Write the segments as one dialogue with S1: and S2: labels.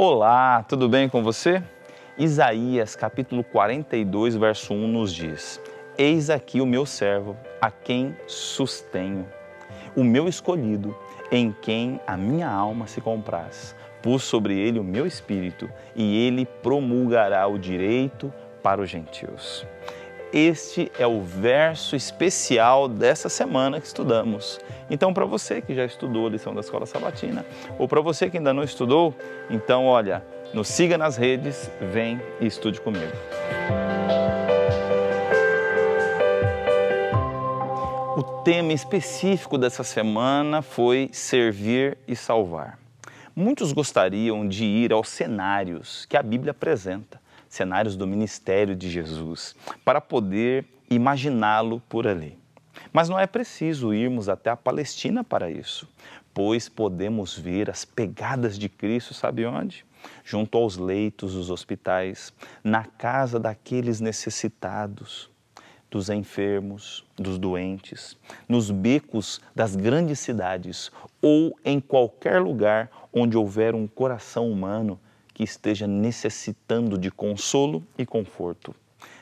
S1: Olá, tudo bem com você? Isaías capítulo 42, verso 1 nos diz: Eis aqui o meu servo, a quem sustenho, o meu escolhido, em quem a minha alma se compraz. Pus sobre ele o meu espírito, e ele promulgará o direito para os gentios. Este é o verso especial dessa semana que estudamos. Então, para você que já estudou a lição da escola sabatina, ou para você que ainda não estudou, então olha, nos siga nas redes, vem e estude comigo. O tema específico dessa semana foi servir e salvar. Muitos gostariam de ir aos cenários que a Bíblia apresenta cenários do ministério de Jesus, para poder imaginá-lo por ali. Mas não é preciso irmos até a Palestina para isso, pois podemos ver as pegadas de Cristo, sabe onde? Junto aos leitos dos hospitais, na casa daqueles necessitados, dos enfermos, dos doentes, nos becos das grandes cidades ou em qualquer lugar onde houver um coração humano que esteja necessitando de consolo e conforto.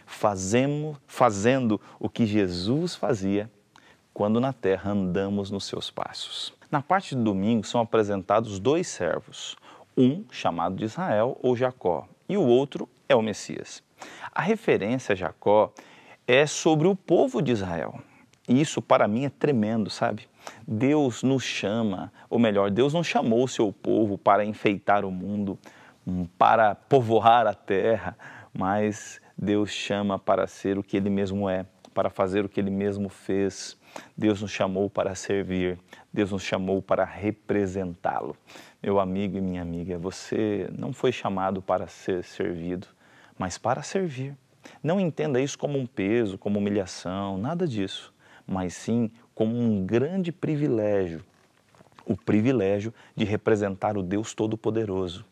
S1: Fazemos, fazendo o que Jesus fazia quando na terra andamos nos seus passos. Na parte de domingo são apresentados dois servos, um chamado de Israel ou Jacó, e o outro é o Messias. A referência a Jacó é sobre o povo de Israel. E isso para mim é tremendo, sabe? Deus nos chama, ou melhor, Deus não chamou o seu povo para enfeitar o mundo, para povoar a terra, mas Deus chama para ser o que Ele mesmo é, para fazer o que Ele mesmo fez. Deus nos chamou para servir, Deus nos chamou para representá-lo. Meu amigo e minha amiga, você não foi chamado para ser servido, mas para servir. Não entenda isso como um peso, como humilhação, nada disso, mas sim como um grande privilégio o privilégio de representar o Deus Todo-Poderoso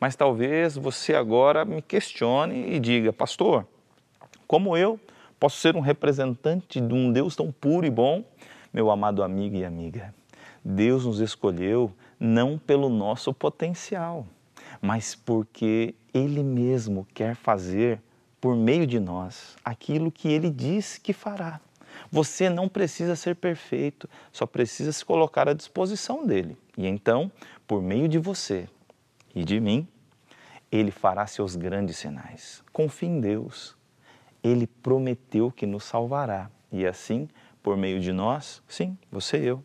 S1: mas talvez você agora me questione e diga, pastor, como eu posso ser um representante de um Deus tão puro e bom? Meu amado amigo e amiga, Deus nos escolheu não pelo nosso potencial, mas porque Ele mesmo quer fazer por meio de nós aquilo que Ele diz que fará. Você não precisa ser perfeito, só precisa se colocar à disposição dele. E então, por meio de você, e de mim, ele fará seus grandes sinais. Confie em Deus. Ele prometeu que nos salvará. E assim, por meio de nós, sim, você e eu,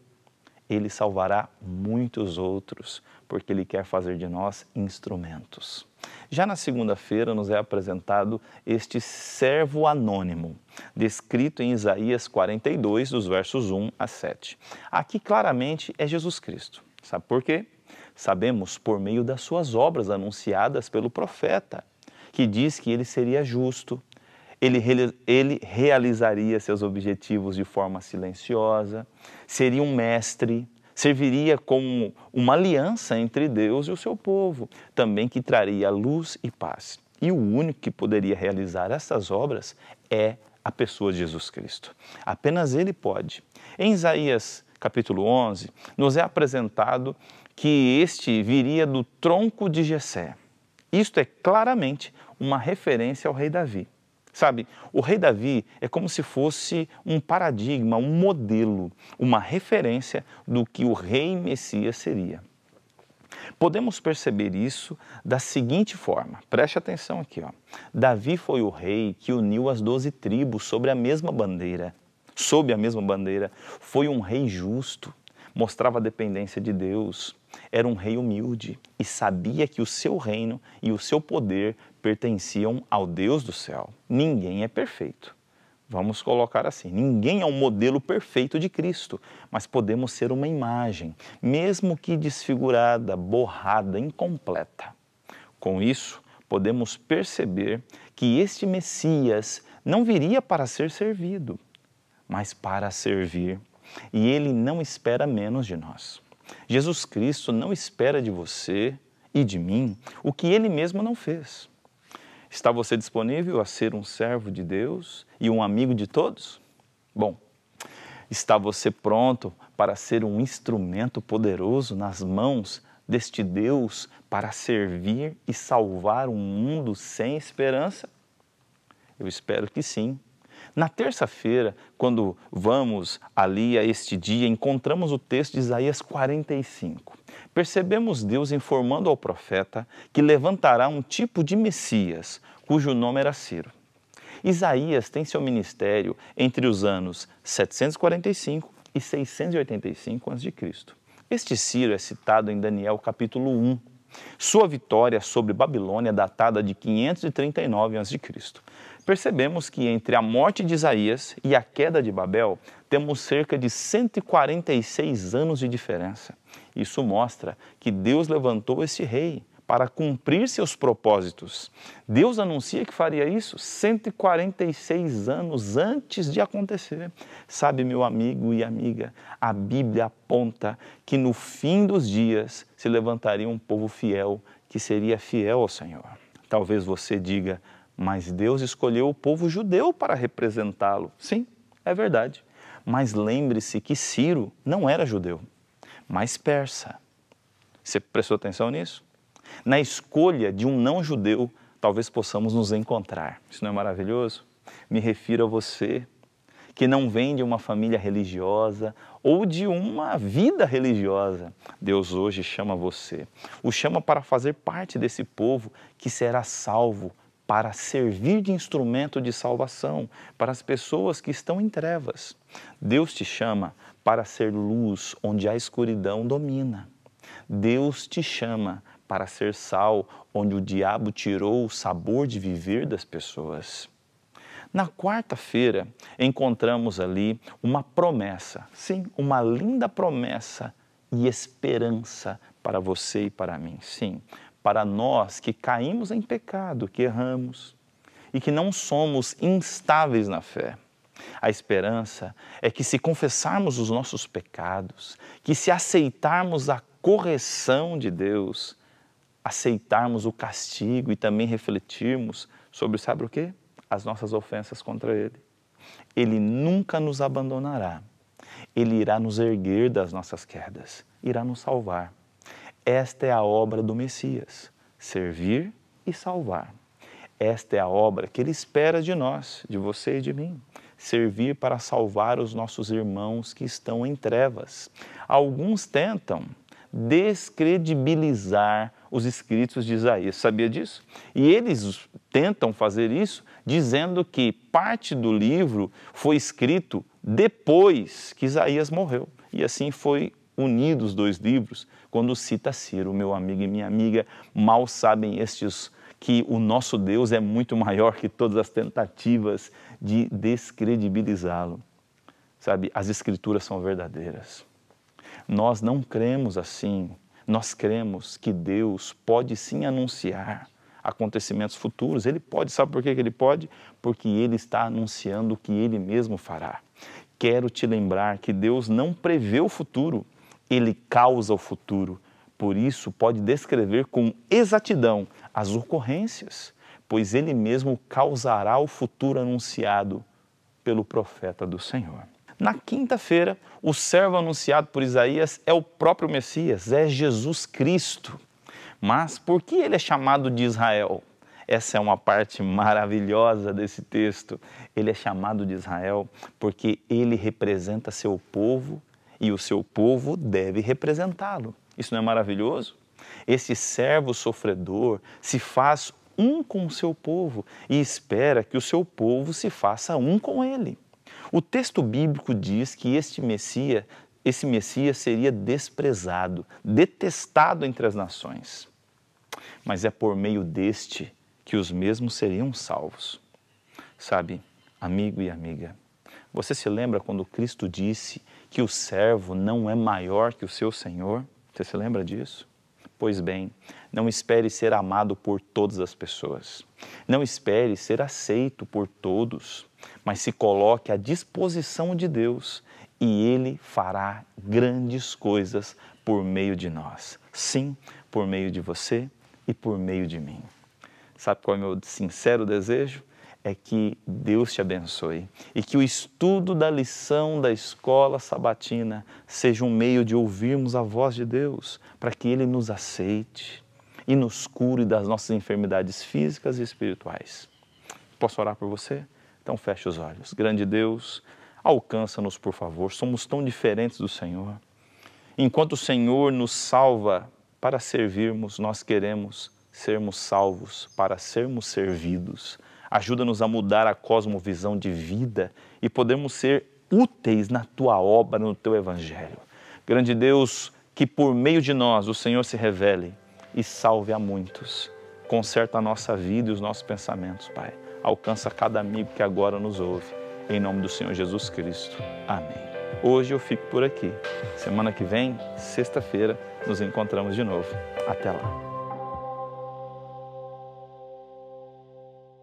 S1: ele salvará muitos outros, porque ele quer fazer de nós instrumentos. Já na segunda-feira nos é apresentado este servo anônimo, descrito em Isaías 42, dos versos 1 a 7. Aqui claramente é Jesus Cristo. Sabe por quê? Sabemos por meio das suas obras anunciadas pelo profeta, que diz que ele seria justo, ele, ele realizaria seus objetivos de forma silenciosa, seria um mestre, serviria como uma aliança entre Deus e o seu povo, também que traria luz e paz. E o único que poderia realizar essas obras é a pessoa de Jesus Cristo. Apenas ele pode. Em Isaías capítulo 11, nos é apresentado que este viria do tronco de Jessé. Isto é claramente uma referência ao rei Davi. Sabe, o rei Davi é como se fosse um paradigma, um modelo, uma referência do que o rei Messias seria. Podemos perceber isso da seguinte forma, preste atenção aqui. Ó. Davi foi o rei que uniu as doze tribos sobre a mesma bandeira. Sob a mesma bandeira, foi um rei justo, mostrava a dependência de Deus, era um rei humilde e sabia que o seu reino e o seu poder pertenciam ao Deus do céu. Ninguém é perfeito. Vamos colocar assim: ninguém é um modelo perfeito de Cristo, mas podemos ser uma imagem, mesmo que desfigurada, borrada, incompleta. Com isso, podemos perceber que este Messias não viria para ser servido, mas para servir. E ele não espera menos de nós. Jesus Cristo não espera de você e de mim o que ele mesmo não fez. Está você disponível a ser um servo de Deus e um amigo de todos? Bom, está você pronto para ser um instrumento poderoso nas mãos deste Deus para servir e salvar um mundo sem esperança? Eu espero que sim na terça-feira, quando vamos ali a este dia, encontramos o texto de Isaías 45. Percebemos Deus informando ao profeta que levantará um tipo de Messias, cujo nome era Ciro. Isaías tem seu ministério entre os anos 745 e 685 a.C. Este Ciro é citado em Daniel capítulo 1. Sua vitória sobre Babilônia é datada de 539 a.C percebemos que entre a morte de Isaías e a queda de Babel, temos cerca de 146 anos de diferença. Isso mostra que Deus levantou esse rei para cumprir seus propósitos. Deus anuncia que faria isso 146 anos antes de acontecer. Sabe, meu amigo e amiga, a Bíblia aponta que no fim dos dias se levantaria um povo fiel que seria fiel ao Senhor. Talvez você diga, mas Deus escolheu o povo judeu para representá-lo. Sim, é verdade. Mas lembre-se que Ciro não era judeu, mas persa. Você prestou atenção nisso? Na escolha de um não-judeu, talvez possamos nos encontrar. Isso não é maravilhoso? Me refiro a você que não vem de uma família religiosa ou de uma vida religiosa. Deus hoje chama você, o chama para fazer parte desse povo que será salvo para servir de instrumento de salvação para as pessoas que estão em trevas. Deus te chama para ser luz onde a escuridão domina. Deus te chama para ser sal onde o diabo tirou o sabor de viver das pessoas. Na quarta-feira, encontramos ali uma promessa, sim, uma linda promessa e esperança para você e para mim. Sim, para nós que caímos em pecado, que erramos e que não somos instáveis na fé. A esperança é que, se confessarmos os nossos pecados, que se aceitarmos a correção de Deus, aceitarmos o castigo e também refletirmos sobre, sabe o quê? As nossas ofensas contra Ele. Ele nunca nos abandonará. Ele irá nos erguer das nossas quedas, irá nos salvar. Esta é a obra do Messias: servir e salvar. Esta é a obra que ele espera de nós, de você e de mim. Servir para salvar os nossos irmãos que estão em trevas. Alguns tentam descredibilizar os escritos de Isaías. Sabia disso? E eles tentam fazer isso dizendo que parte do livro foi escrito depois que Isaías morreu. E assim foi unidos os dois livros quando cita Ciro, meu amigo e minha amiga. Mal sabem estes que o nosso Deus é muito maior que todas as tentativas de descredibilizá-lo. Sabe, as escrituras são verdadeiras. Nós não cremos assim. Nós cremos que Deus pode sim anunciar acontecimentos futuros. Ele pode, sabe por que ele pode? Porque ele está anunciando o que ele mesmo fará. Quero te lembrar que Deus não prevê o futuro, ele causa o futuro. Por isso, pode descrever com exatidão as ocorrências, pois ele mesmo causará o futuro anunciado pelo profeta do Senhor. Na quinta-feira, o servo anunciado por Isaías é o próprio Messias, é Jesus Cristo. Mas por que ele é chamado de Israel? Essa é uma parte maravilhosa desse texto. Ele é chamado de Israel porque ele representa seu povo e o seu povo deve representá-lo. Isso não é maravilhoso? Esse servo sofredor se faz um com o seu povo e espera que o seu povo se faça um com ele. O texto bíblico diz que este Messias, esse Messias seria desprezado, detestado entre as nações. Mas é por meio deste que os mesmos seriam salvos. Sabe, amigo e amiga, você se lembra quando Cristo disse que o servo não é maior que o seu senhor? Você se lembra disso? Pois bem, não espere ser amado por todas as pessoas. Não espere ser aceito por todos, mas se coloque à disposição de Deus e Ele fará grandes coisas por meio de nós. Sim, por meio de você e por meio de mim. Sabe qual é o meu sincero desejo? é que Deus te abençoe e que o estudo da lição da escola sabatina seja um meio de ouvirmos a voz de Deus para que Ele nos aceite e nos cure das nossas enfermidades físicas e espirituais. Posso orar por você? Então feche os olhos. Grande Deus, alcança-nos, por favor. Somos tão diferentes do Senhor. Enquanto o Senhor nos salva para servirmos, nós queremos sermos salvos para sermos servidos. Ajuda-nos a mudar a cosmovisão de vida e podemos ser úteis na tua obra, no teu evangelho. Grande Deus, que por meio de nós o Senhor se revele e salve a muitos. Conserta a nossa vida e os nossos pensamentos, Pai. Alcança cada amigo que agora nos ouve. Em nome do Senhor Jesus Cristo. Amém. Hoje eu fico por aqui. Semana que vem, sexta-feira, nos encontramos de novo. Até lá.